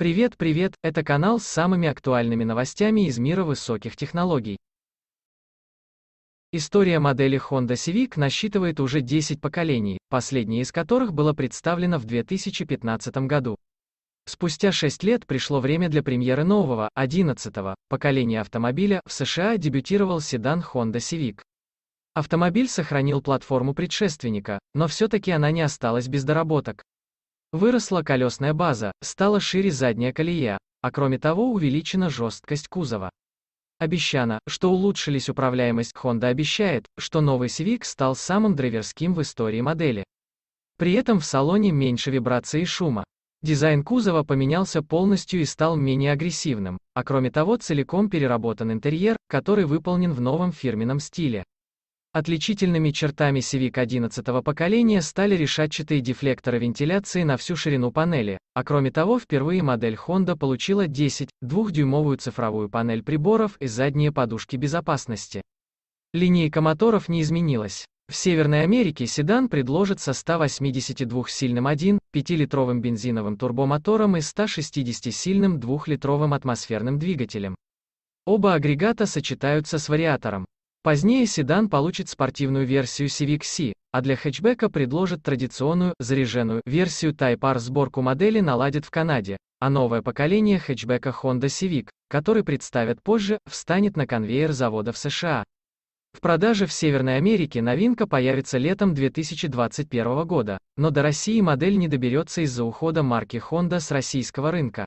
Привет, привет, это канал с самыми актуальными новостями из мира высоких технологий. История модели Honda Civic насчитывает уже 10 поколений, последнее из которых было представлено в 2015 году. Спустя 6 лет пришло время для премьеры нового, 11-го, поколения автомобиля, в США дебютировал седан Honda Civic. Автомобиль сохранил платформу предшественника, но все-таки она не осталась без доработок. Выросла колесная база, стала шире задняя колея, а кроме того увеличена жесткость кузова. Обещано, что улучшились управляемость Honda обещает, что новый Civic стал самым драйверским в истории модели. При этом в салоне меньше вибрации и шума. Дизайн кузова поменялся полностью и стал менее агрессивным, а кроме того целиком переработан интерьер, который выполнен в новом фирменном стиле. Отличительными чертами Civic 11 поколения стали решетчатые дефлекторы вентиляции на всю ширину панели, а кроме того впервые модель Honda получила 10 дюймовую цифровую панель приборов и задние подушки безопасности. Линейка моторов не изменилась. В Северной Америке седан предложит со 182-сильным 15 литровым бензиновым турбомотором и 160-сильным 2-литровым атмосферным двигателем. Оба агрегата сочетаются с вариатором. Позднее седан получит спортивную версию Civic C, а для хэтчбека предложат традиционную, заряженную, версию Type R. Сборку модели наладят в Канаде, а новое поколение хэтчбека Honda Civic, который представят позже, встанет на конвейер завода в США. В продаже в Северной Америке новинка появится летом 2021 года, но до России модель не доберется из-за ухода марки Honda с российского рынка.